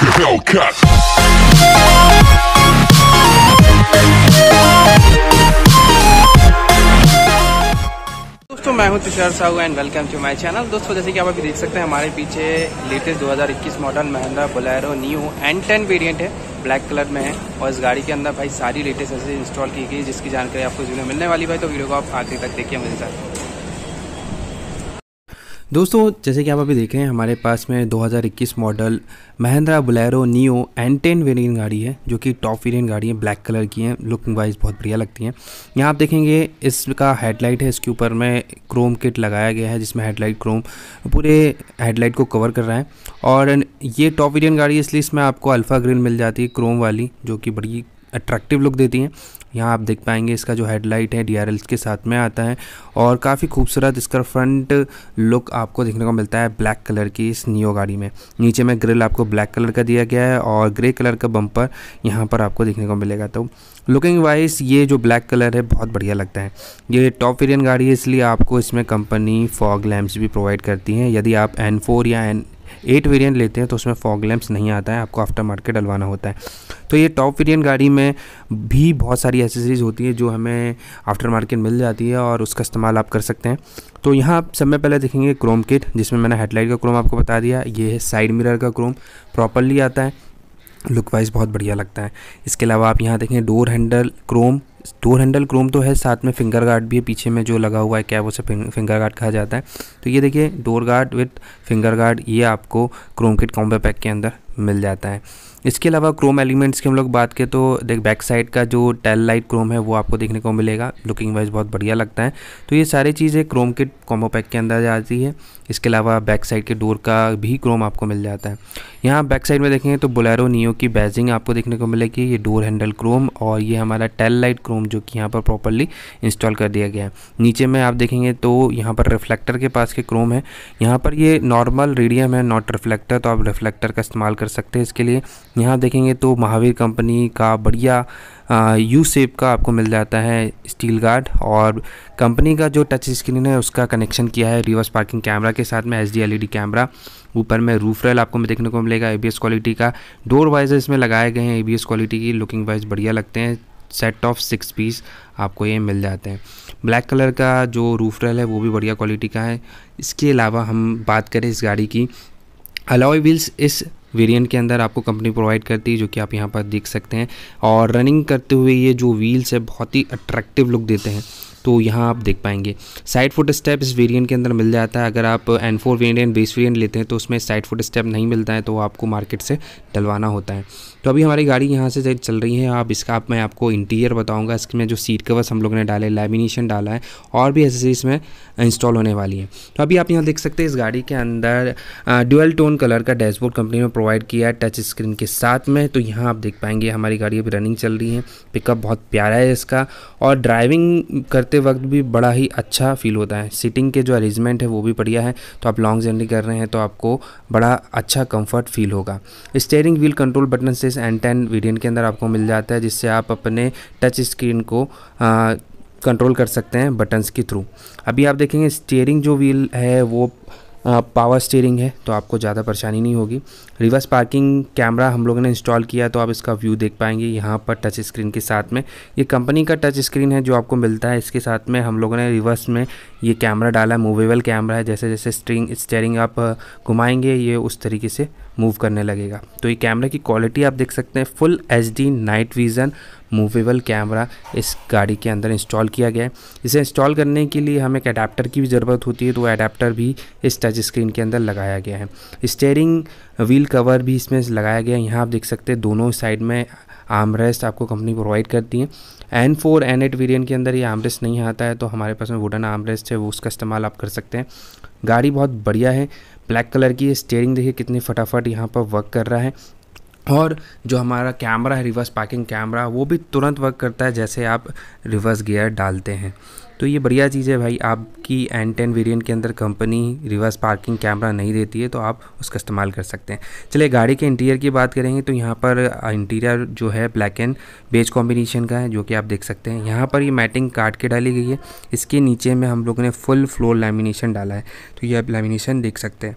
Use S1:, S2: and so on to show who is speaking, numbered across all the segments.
S1: दोस्तों मैं हूं Tushar Sahu and welcome to my channel दोस्तों जैसे कि आप अभी देख सकते हैं हमारे पीछे latest 2021 model Mahindra Bolero new and ten variant है ब्लैक कलर में है और इस गाड़ी के अंदर भाई सारी लेटेस्ट ऐसे इंस्टॉल की गई जिसकी जानकारी आपको वीडियो मिलने वाली भाई तो वीडियो को आप आखिर तक देखिए मेरे साथ दोस्तों जैसे कि आप अभी देख रहे हैं हमारे पास में 2021 model Mahindra Bolero Neo N ten variant गाड़ी है जो कि टॉप वेरियन गाड़ी है ब्लैक कलर की है लुकिंग वाइज बहुत बढ़िया लगती हैं यहाँ आप देखेंगे इसका हेडलाइट है इसके ऊपर में क्रोम किट लगाया गया है जिसमें हेडलाइट क्रोम पूरे हेडलाइट को कवर कर रहा है और ये टॉप वेरियन गाड़ी इसलिए इसमें आपको अल्फ़ा ग्रिल मिल जाती है क्रोम वाली जो कि बड़ी अट्रैक्टिव लुक देती हैं यहाँ आप देख पाएंगे इसका जो हेडलाइट है डी के साथ में आता है और काफ़ी खूबसूरत इसका फ्रंट लुक आपको देखने को मिलता है ब्लैक कलर की इस नियो गाड़ी में नीचे में ग्रिल आपको ब्लैक कलर का दिया गया है और ग्रे कलर का बम्पर यहाँ पर आपको देखने को मिलेगा तो लुकिंग वाइज ये जो ब्लैक कलर है बहुत बढ़िया लगता है ये टॉप वेरियन गाड़ी है इसलिए आपको इसमें कंपनी फॉग लैम्प्स भी प्रोवाइड करती हैं यदि आप एन या एन एट वेरियंट लेते हैं तो उसमें फॉग लैम्प्स नहीं आता है आपको आफ्टर मार्केट डलवाना होता है तो ये टॉप वेरियंट गाड़ी में भी बहुत सारी एसेसरीज़ होती है जो हमें आफ्टर मार्केट मिल जाती है और उसका इस्तेमाल आप कर सकते हैं तो यहाँ आप सब में पहले देखेंगे क्रोम किट जिसमें मैंने हेडलाइट का क्रोम आपको बता दिया ये है साइड मिरर का क्रोम प्रॉपरली आता है लुक वाइज बहुत बढ़िया लगता है इसके अलावा आप यहाँ देखें door handle chrome door handle chrome तो है साथ में फिंगर गार्ड भी है पीछे में जो लगा हुआ है कैब उसे फिंगर गार्ड कहा जाता है तो ये देखिए door guard with finger guard ये आपको क्रोम किट कॉम्बे पैक के अंदर मिल जाता है इसके अलावा क्रोम एलिमेंट्स की हम लोग बात करें तो देख बैक साइड का जो टेल लाइट क्रोम है वो आपको देखने को मिलेगा लुकिंग वाइज बहुत बढ़िया लगता है तो ये सारी चीज़ें क्रोम किट कॉम्बो पैक के अंदर जाती है इसके अलावा बैक साइड के डोर का भी क्रोम आपको मिल जाता है यहाँ बैक साइड में देखेंगे तो बोलेरो नियो की बैजिंग आपको देखने को मिलेगी ये डोर हैंडल क्रोम और ये हमारा टेल लाइट क्रोम जो कि यहाँ पर प्रॉपरली इंस्टॉल कर दिया गया है नीचे में आप देखेंगे तो यहाँ पर रिफ्लेक्टर के पास के क्रोम है यहाँ पर ये नॉर्मल रेडियम है नॉट रिफ्लेक्टर तो आप रिफ्लेक्टर का इस्तेमाल कर सकते हैं इसके लिए यहाँ देखेंगे तो महावीर कंपनी का बढ़िया यू सेप का आपको मिल जाता है स्टील गार्ड और कंपनी का जो टच स्क्रीन है उसका कनेक्शन किया है रिवर्स पार्किंग कैमरा के साथ में एच डी कैमरा ऊपर में रूफ रेल आपको देखने को मिलेगा ए क्वालिटी का डोर वाइज इसमें लगाए गए हैं ए क्वालिटी की लुकिंग वाइज बढ़िया लगते हैं सेट ऑफ सिक्स पीस आपको ये मिल जाते हैं ब्लैक कलर का जो रूफ रेल है वो भी बढ़िया क्वालिटी का है इसके अलावा हम बात करें इस गाड़ी की अलॉय व्हील्स इस वेरिएंट के अंदर आपको कंपनी प्रोवाइड करती है जो कि आप यहाँ पर देख सकते हैं और रनिंग करते हुए ये जो व्हील्स है बहुत ही अट्रैक्टिव लुक देते हैं तो यहाँ आप देख पाएंगे साइड फुट स्टेप इस वेरिएंट के अंदर मिल जाता है अगर आप N four variant base variant लेते हैं तो उसमें साइड फुट स्टेप नहीं मिलता है तो आपको मार्केट से डलवाना होता है तो अभी हमारी गाड़ी यहाँ से चल रही है आप इसका आप मैं आपको इंटीरियर बताऊँगा इसमें जो सीट कवर्स हम लोग ने डाले लेमिनेशन डाला है और भी एसेसरीज में इंस्टॉल होने वाली है तो अभी आप यहाँ देख सकते हैं इस गाड़ी के अंदर डुअल टोन कलर का डैशबोर्ड कंपनी ने प्रोवाइड किया है टच स्क्रीन के साथ में तो यहाँ आप देख पाएंगे हमारी गाड़ी अभी रनिंग चल रही है पिकअप बहुत प्यारा है इसका और ड्राइविंग करते वक्त भी बड़ा ही अच्छा फील होता है सीटिंग के जो अरेंजमेंट है वो भी बढ़िया है तो आप लॉन्ग जर्नी कर रहे हैं तो आपको बड़ा अच्छा कंफर्ट फील होगा स्टेयरिंग व्हील कंट्रोल बटन से एक्सेस एन टेन वेरियंट के अंदर आपको मिल जाता है जिससे आप अपने टच स्क्रीन को कंट्रोल कर सकते हैं बटन्स के थ्रू अभी आप देखेंगे स्टेयरिंग जो व्हील है वो पावर स्टेयरिंग है तो आपको ज़्यादा परेशानी नहीं होगी रिवर्स पार्किंग कैमरा हम लोगों ने इंस्टॉल किया तो आप इसका व्यू देख पाएंगे यहाँ पर टच स्क्रीन के साथ में ये कंपनी का टच स्क्रीन है जो आपको मिलता है इसके साथ में हम लोगों ने रिवर्स में ये कैमरा डाला है मूवेबल कैमरा है जैसे जैसे स्ट्रिंग स्टेयरिंग आप घुमाएंगे ये उस तरीके से मूव करने लगेगा तो ये कैमरा की क्वालिटी आप देख सकते हैं full H night vision movable camera इस गाड़ी के अंदर इंस्टॉल किया गया है इसे इंस्टॉल करने के लिए हमें एक अडेप्टर की भी ज़रूरत होती है तो अडेप्टर भी इस टच स्क्रीन के अंदर लगाया गया है स्टेयरिंग व्हील कवर भी इसमें लगाया गया है यहाँ आप देख सकते हैं दोनों साइड में आमरेस्ट आपको कंपनी प्रोवाइड करती है N four N eight variant के अंदर ये आमरेस्ट नहीं आता है तो हमारे पास में वुडन आमरेस्ट है वो उसका इस्तेमाल आप कर सकते हैं गाड़ी बहुत बढ़िया है ब्लैक कलर की स्टेयरिंग देखिए कितनी फटाफट यहाँ पर वर्क कर रहा है और जो हमारा कैमरा है रिवर्स पार्किंग कैमरा वो भी तुरंत वर्क करता है जैसे आप रिवर्स गियर डालते हैं तो ये बढ़िया चीज़ है भाई आपकी एन टेन वेरियंट के अंदर कंपनी रिवर्स पार्किंग कैमरा नहीं देती है तो आप उसका इस्तेमाल कर सकते हैं चलिए गाड़ी के इंटीरियर की बात करेंगे तो यहाँ पर इंटीरियर जो है ब्लैक एंड बेज कॉम्बिनेशन का है जो कि आप देख सकते हैं यहाँ पर ये मैटिंग काट के डाली गई है इसके नीचे में हम लोगों ने फुल फ्लोर लेमिनेशन डाला है तो ये आप लेमिनेशन देख सकते हैं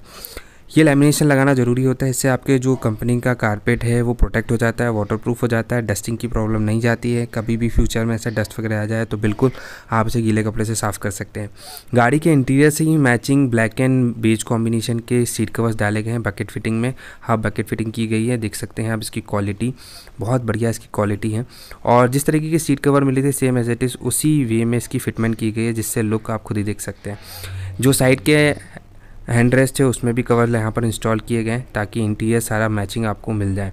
S1: ये लेमिनेशन लगाना ज़रूरी होता है इससे आपके जो कंपनी का कारपेट है वो प्रोटेक्ट हो जाता है वाटरप्रूफ हो जाता है डस्टिंग की प्रॉब्लम नहीं जाती है कभी भी फ्यूचर में ऐसा डस्ट वगैरह आ जाए तो बिल्कुल आप इसे गीले कपड़े से साफ़ कर सकते हैं गाड़ी के इंटीरियर से ही matching black and beige combination के सीट कवर्स डाले गए हैं बकेट फिटिंग में हाँ बकेट फिटिंग की गई है देख सकते हैं आप इसकी क्वालिटी बहुत बढ़िया इसकी क्वालिटी है और जिस तरीके की सीट कवर मिली थी सेम एज इट इज़ उसी वे में इसकी फिटमेंट की गई है जिससे लुक आप खुद ही देख सकते हैं जो साइड के हैंड रेस्ट है उसमें भी कवर यहाँ पर इंस्टॉल किए गए हैं ताकि इंटीरियर सारा मैचिंग आपको मिल जाए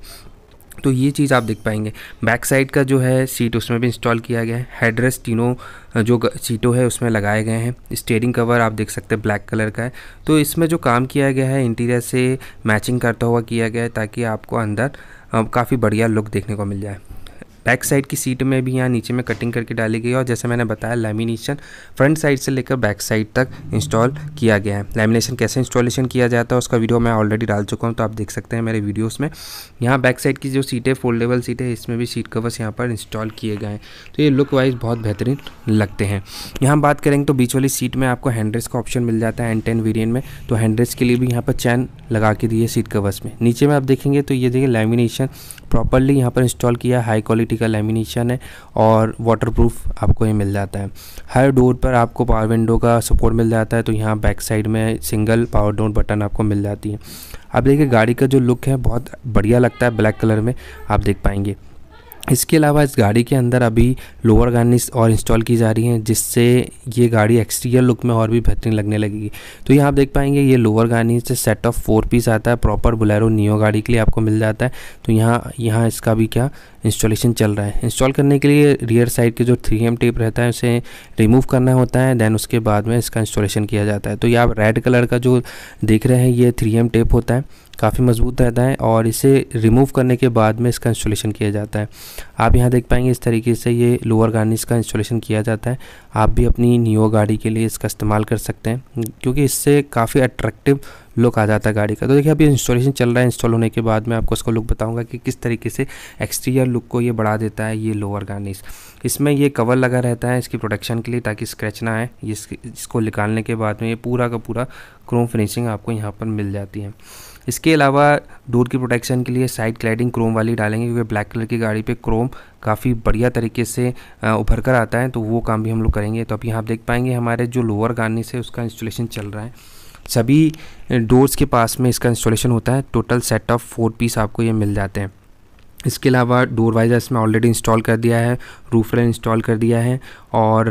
S1: तो ये चीज़ आप देख पाएंगे बैक साइड का जो है सीट उसमें भी इंस्टॉल किया गया है हेडरेस तीनों जो सीटों है उसमें लगाए गए हैं स्टेयरिंग कवर आप देख सकते हैं ब्लैक कलर का है तो इसमें जो काम किया गया है इंटीरियर से मैचिंग करता हुआ किया गया है ताकि आपको अंदर काफ़ी बढ़िया लुक देखने को मिल जाए बैक साइड की सीट में भी यहाँ नीचे में कटिंग करके डाली गई है और जैसे मैंने बताया लेमिनेशन फ्रंट साइड से लेकर बैक साइड तक इंस्टॉल किया गया है लेमिनेशन कैसे इंस्टॉलेशन किया जाता है उसका वीडियो मैं ऑलरेडी डाल चुका हूँ तो आप देख सकते हैं मेरे वीडियोस में यहाँ बैक साइड की जो सीटें फोल्डेबल है इसमें भी सीट कवर्स यहाँ पर इंस्टॉल किए गए हैं तो ये लुक वाइज बहुत बेहतरीन लगते हैं यहाँ बात करेंगे तो बीच वाली सीट में आपको हैंड्रेस का ऑप्शन मिल जाता है एन टेन वेरियन में तो हैंड्रेस के लिए भी यहाँ पर चैन लगा के दिए सीट कवर्स में नीचे में आप देखेंगे तो ये देखिए लेमिनेशन प्रॉपरली यहाँ पर इंस्टॉल किया हाई क्वालिटी का लेमिनेशन है और वाटरप्रूफ आपको ये मिल जाता है हर डोर पर आपको पावर विंडो का सपोर्ट मिल जाता है तो यहाँ बैक साइड में सिंगल पावर डोर बटन आपको मिल जाती है आप देखिए गाड़ी का जो लुक है बहुत बढ़िया लगता है ब्लैक कलर में आप देख पाएंगे इसके अलावा इस गाड़ी के अंदर अभी लोअर गार्निश और इंस्टॉल की जा रही हैं जिससे ये गाड़ी एक्सटीरियर लुक में और भी बेहतरीन लगने लगेगी तो ये आप देख पाएंगे ये lower garnish set of four piece आता है प्रॉपर बुलेरो नियो गाड़ी के लिए आपको मिल जाता है तो यहाँ यहाँ इसका भी क्या इंस्टॉलेशन चल रहा है इंस्टॉल करने के लिए रियर साइड के जो थ्री एम टेप रहता है उसे रिमूव करना होता है देन उसके बाद में इसका इंस्टॉलेशन किया जाता है तो ये आप रेड कलर का जो देख रहे हैं ये थ्री एम टेप होता है काफ़ी मजबूत रहता है और इसे रिमूव करने के बाद में इसका इंस्टॉलेशन किया जाता है आप यहाँ देख पाएंगे इस तरीके से ये लोअर गार्निश का इंस्टॉलेशन किया जाता है आप भी अपनी न्यू गाड़ी के लिए इसका इस्तेमाल कर सकते हैं क्योंकि इससे काफ़ी अट्रैक्टिव लुक आ जाता है गाड़ी का तो देखिए अभी इंस्टॉलेशन चल रहा है इंस्टॉल होने के बाद मैं आपको इसका लुक बताऊंगा कि किस तरीके से एक्सटीरियर लुक को ये बढ़ा देता है ये लोअर गार्निश इसमें ये कवर लगा रहता है इसकी प्रोटेक्शन के लिए ताकि स्क्रैच ना आए इसको निकालने के बाद में ये पूरा का पूरा क्रोम फिनिशिंग आपको यहाँ पर मिल जाती है इसके अलावा डोर की प्रोटेक्शन के लिए साइड क्लाइडिंग क्रोम वाली डालेंगे क्योंकि ब्लैक कलर की गाड़ी पे क्रोम काफ़ी बढ़िया तरीके से उभर कर आता है तो वो काम भी हम लोग करेंगे तो अभी आप देख पाएंगे हमारे जो लोअर गार्निश से उसका इंस्टॉलेशन चल रहा है सभी डोर्स के पास में इसका इंस्टॉलेशन होता है total set of four piece आपको ये मिल जाते हैं इसके अलावा डोर वाइजर इसमें ऑलरेडी इंस्टॉल कर दिया है रूफ रेल इंस्टॉल कर दिया है और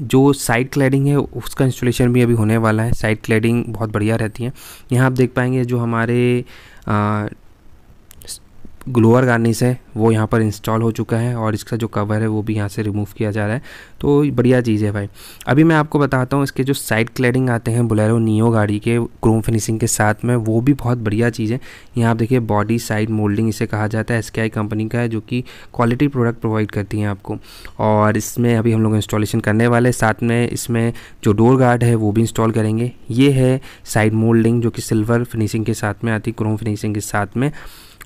S1: जो साइड क्लैडिंग है उसका इंस्टॉलेशन भी अभी होने वाला है साइड क्लैडिंग बहुत बढ़िया रहती है यहाँ आप देख पाएंगे जो हमारे ग्लोअर गार्निश है वो यहाँ पर इंस्टॉल हो चुका है और इसका जो कवर है वो भी यहाँ से रिमूव किया जा रहा है तो बढ़िया चीज़ है भाई अभी मैं आपको बताता हूँ इसके जो साइड क्लैडिंग आते हैं बुलेरो नियो गाड़ी के क्रोम फिनिशिंग के साथ में वो भी बहुत बढ़िया चीज़ है यहाँ आप देखिए बॉडी साइड मोल्डिंग इसे कहा जाता है एस कंपनी का है जो कि क्वालिटी प्रोडक्ट प्रोवाइड करती हैं आपको और इसमें अभी हम लोग इंस्टॉलेशन करने वाले साथ में इसमें जो डोर गार्ड है वो भी इंस्टॉल करेंगे ये है साइड मोल्डिंग जो कि सिल्वर फिनिशिंग के साथ में आती क्रोम फिनिशिंग के साथ में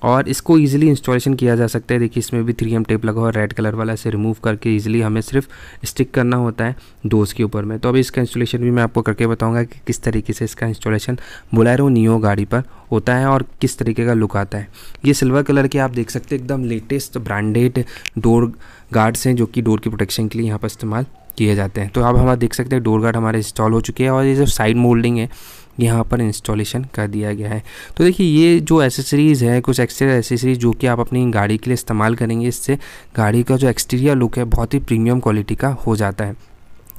S1: और इसको ईजिली इंस्टॉलेशन किया जा सकता है देखिए इसमें भी थ्री एम टेप लगा हुआ रेड कलर वाला इसे रिमूव करके ईजिली हमें सिर्फ स्टिक करना होता है दोस्त के ऊपर में तो अभी इसका इंस्टॉलेशन भी मैं आपको करके बताऊँगा कि किस तरीके से इसका इंस्टॉलेशन बुलेरो नियो गाड़ी पर होता है और किस तरीके का लुक आता है ये सिल्वर कलर के आप देख सकते हैं एकदम लेटेस्ट ब्रांडेड डोर गार्ड्स हैं जो कि डोर की प्रोटेक्शन के लिए यहाँ पर इस्तेमाल किए जाते हैं तो आप हमारा देख सकते हैं डोर गार्ड हमारे इंस्टॉल हो चुके हैं और ये जो साइड मोल्डिंग है यहाँ पर इंस्टॉलेशन कर दिया गया है तो देखिए ये जो एसेसरीज़ है कुछ एक्सटीरियर एसेसरीज जो कि आप अपनी गाड़ी के लिए इस्तेमाल करेंगे इससे गाड़ी का जो एक्सटीरियर लुक है बहुत ही प्रीमियम क्वालिटी का हो जाता है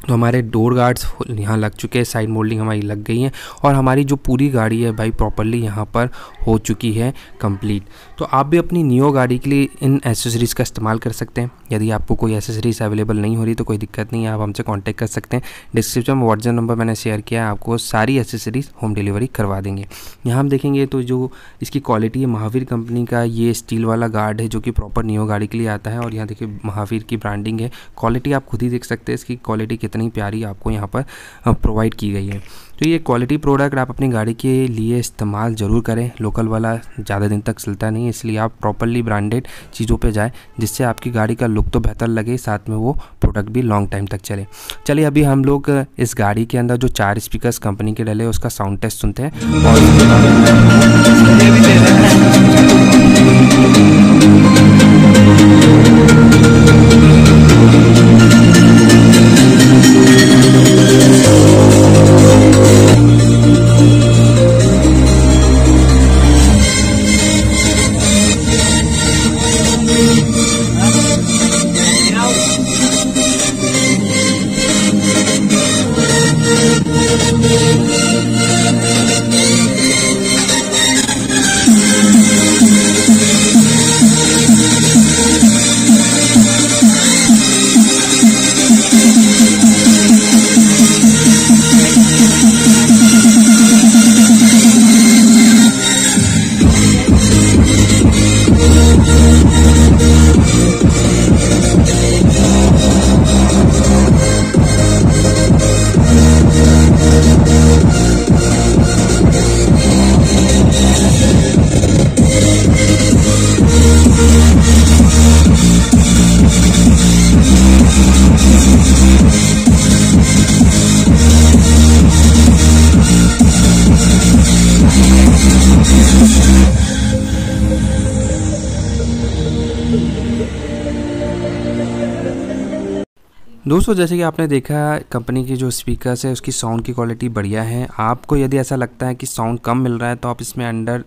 S1: तो हमारे डोर गार्ड्स यहाँ लग चुके हैं साइड मोल्डिंग हमारी लग गई है और हमारी जो पूरी गाड़ी है भाई प्रॉपरली यहाँ पर हो चुकी है कंप्लीट तो आप भी अपनी नियो गाड़ी के लिए इन एसेसरीज़ का इस्तेमाल कर सकते हैं यदि आपको कोई एसेसरीज़ अवेलेबल नहीं हो रही तो कोई दिक्कत नहीं है आप हमसे कॉन्टैक्ट कर सकते हैं डिस्क्रिप्शन में व्हाट्सएप नंबर मैंने शेयर किया है आपको सारी एसेसरीज़ होम डिलीवरी करवा देंगे यहाँ हम देखेंगे तो जो इसकी क्वालिटी है महावीर कंपनी का ये स्टील वाला गार्ड है जो कि प्रॉपर नियो गाड़ी के लिए आता है और यहाँ देखिए महावीर की ब्रांडिंग है क्वालिटी आप खुद ही देख सकते हैं इसकी क्वालिटी कितनी प्यारी आपको यहाँ पर प्रोवाइड की गई है तो ये क्वालिटी प्रोडक्ट आप अपनी गाड़ी के लिए इस्तेमाल ज़रूर करें लोकल वाला ज़्यादा दिन तक चलता नहीं इसलिए आप प्रॉपरली ब्रांडेड चीज़ों पे जाएं जिससे आपकी गाड़ी का लुक तो बेहतर लगे साथ में वो प्रोडक्ट भी लॉन्ग टाइम तक चले चलिए अभी हम लोग इस गाड़ी के अंदर जो चार स्पीकर कंपनी के डले उसका साउंड टेस्ट सुनते हैं और दोस्तों जैसे कि आपने देखा कंपनी की जो स्पीकर्स है उसकी साउंड की क्वालिटी बढ़िया है आपको यदि ऐसा लगता है कि साउंड कम मिल रहा है तो आप इसमें अंडर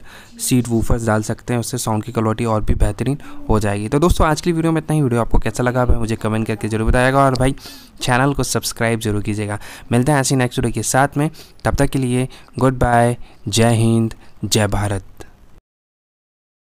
S1: सीट वूफर्स डाल सकते हैं उससे साउंड की क्वालिटी और भी बेहतरीन हो जाएगी तो दोस्तों आज की वीडियो में इतना ही वीडियो आपको कैसा लगा भाई मुझे कमेंट करके जरूर बताएगा और भाई चैनल को सब्सक्राइब जरूर कीजिएगा मिलते हैं ऐसी नेक्स्ट वीडियो के साथ में तब तक के लिए गुड बाय जय हिंद जय भारत